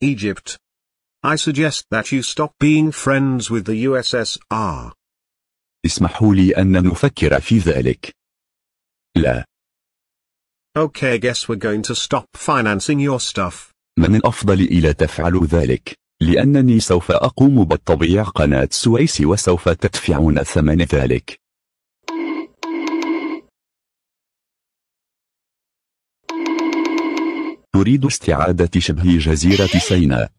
Egypt. I suggest that you stop being friends with the USSR. اسمحوا لي أن نفكر في ذلك. لا. Okay, guess we're going to stop financing your stuff. من الأفضل إلى تفعل ذلك. لأنني سوف أقوم بتطبيع قناة سويس وسوف تدفعون ثمن ذلك. أريد استعادة شبه جزيرة سيناء